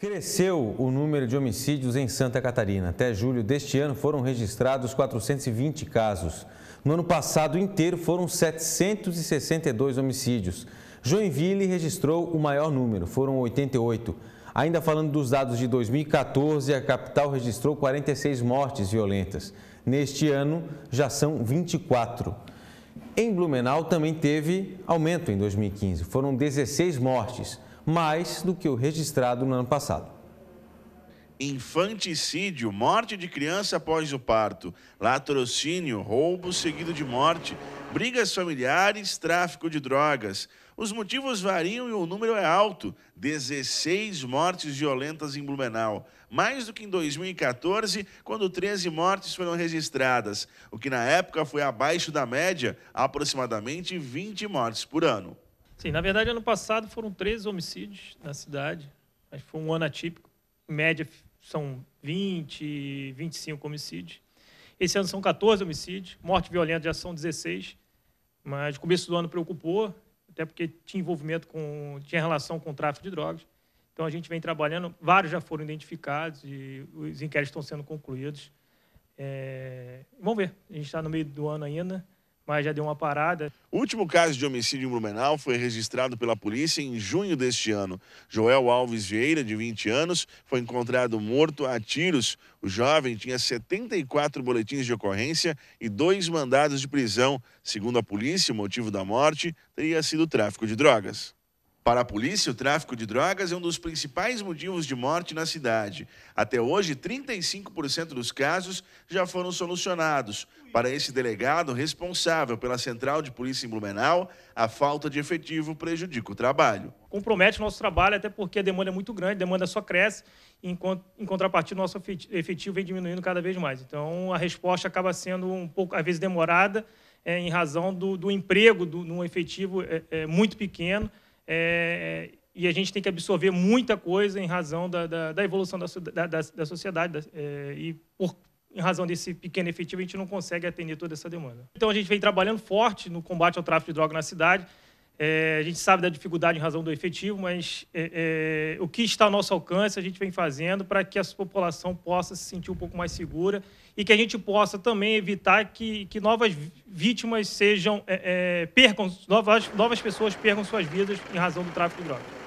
Cresceu o número de homicídios em Santa Catarina. Até julho deste ano foram registrados 420 casos. No ano passado inteiro foram 762 homicídios. Joinville registrou o maior número, foram 88. Ainda falando dos dados de 2014, a capital registrou 46 mortes violentas. Neste ano já são 24. Em Blumenau também teve aumento em 2015, foram 16 mortes mais do que o registrado no ano passado. Infanticídio, morte de criança após o parto, latrocínio, roubo seguido de morte, brigas familiares, tráfico de drogas. Os motivos variam e o número é alto: 16 mortes violentas em Blumenau, mais do que em 2014, quando 13 mortes foram registradas, o que na época foi abaixo da média, aproximadamente 20 mortes por ano. Sim, na verdade, ano passado foram 13 homicídios na cidade. Mas foi um ano atípico. Em média, são 20, 25 homicídios. Esse ano são 14 homicídios. Morte violenta já são 16. Mas o começo do ano preocupou, até porque tinha envolvimento com... tinha relação com o tráfico de drogas. Então, a gente vem trabalhando. Vários já foram identificados e os inquéritos estão sendo concluídos. É... Vamos ver. A gente está no meio do ano ainda mas já deu uma parada. O último caso de homicídio em Blumenau foi registrado pela polícia em junho deste ano. Joel Alves Vieira, de 20 anos, foi encontrado morto a tiros. O jovem tinha 74 boletins de ocorrência e dois mandados de prisão. Segundo a polícia, o motivo da morte teria sido tráfico de drogas. Para a polícia, o tráfico de drogas é um dos principais motivos de morte na cidade. Até hoje, 35% dos casos já foram solucionados. Para esse delegado responsável pela Central de Polícia em Blumenau, a falta de efetivo prejudica o trabalho. Compromete o nosso trabalho, até porque a demanda é muito grande, a demanda só cresce, enquanto, em contrapartida, nosso efetivo vem diminuindo cada vez mais. Então, a resposta acaba sendo um pouco, às vezes, demorada, é, em razão do, do emprego, de efetivo é, é, muito pequeno. É, e a gente tem que absorver muita coisa em razão da, da, da evolução da, da, da sociedade. É, e por, em razão desse pequeno efetivo, a gente não consegue atender toda essa demanda. Então a gente vem trabalhando forte no combate ao tráfico de droga na cidade. É, a gente sabe da dificuldade em razão do efetivo, mas é, é, o que está ao nosso alcance a gente vem fazendo para que a população possa se sentir um pouco mais segura e que a gente possa também evitar que, que novas vítimas sejam é, é, percam novas novas pessoas percam suas vidas em razão do tráfico de drogas.